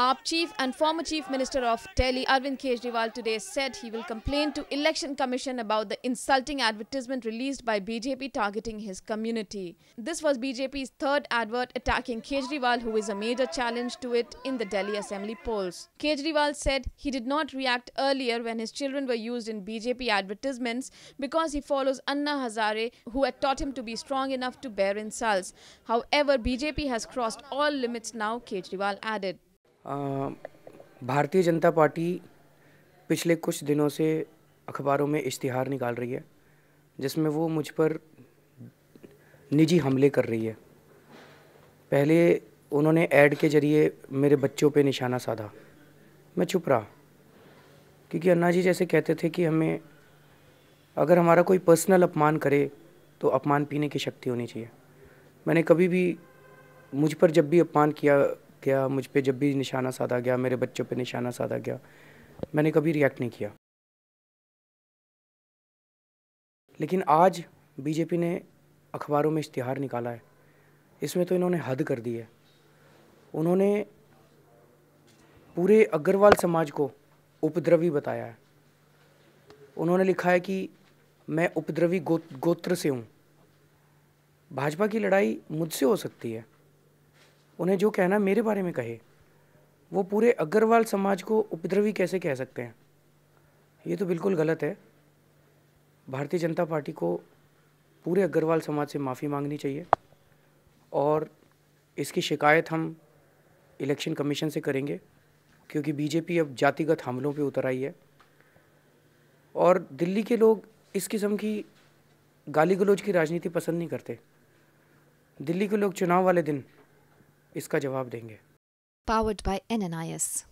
AAP chief and former chief minister of Delhi Arvind Kejriwal today said he will complain to election commission about the insulting advertisement released by BJP targeting his community. This was BJP's third advert attacking Kejriwal who is a major challenge to it in the Delhi assembly polls. Kejriwal said he did not react earlier when his children were used in BJP advertisements because he follows Anna Hazare who had taught him to be strong enough to bear insults. However, BJP has crossed all limits now, Kejriwal added. भारतीय जनता party पिछले कुछ दिनों से अखबारों में इश्तिहार निकाल रही है जिसमें वो मुझ पर निजी हमले कर रही है पहले उन्होंने ऐड के ज़रिए मेरे बच्चों पे निशाना साधा मैं चुप रहा क्योंकि अन्ना जी जैसे कहते थे कि हमें अगर हमारा कोई पर्सनल अपमान करे तो अपमान पीने की शक्ति होनी चाहिए मैंने कभी भी मुझ पर जब भी अपमान किया गया मुझ पर जब भी निशाना साधा गया मेरे बच्चों पर निशाना साधा गया मैंने कभी रिएक्ट नहीं किया लेकिन आज बीजेपी ने अखबारों में इश्तिहार निकाला है इसमें तो इन्होंने हद कर दी है उन्होंने पूरे अग्रवाल समाज को उपद्रवी बताया है उन्होंने लिखा है कि मैं उपद्रवी गो, गोत्र से हूँ भाजपा की लड़ाई मुझसे हो सकती है उन्हें जो कहना मेरे बारे में कहे वो पूरे अग्रवाल समाज को उपद्रवी कैसे कह सकते हैं ये तो बिल्कुल गलत है भारतीय जनता पार्टी को पूरे अग्रवाल समाज से माफ़ी मांगनी चाहिए और इसकी शिकायत हम इलेक्शन कमीशन से करेंगे क्योंकि बीजेपी अब जातिगत हमलों पे उतर आई है और दिल्ली के लोग इस किस्म की गाली गलोज की राजनीति पसंद नहीं करते दिल्ली के लोग चुनाव वाले दिन इसका जवाब देंगे पावर्ड बाय एनएनआईएस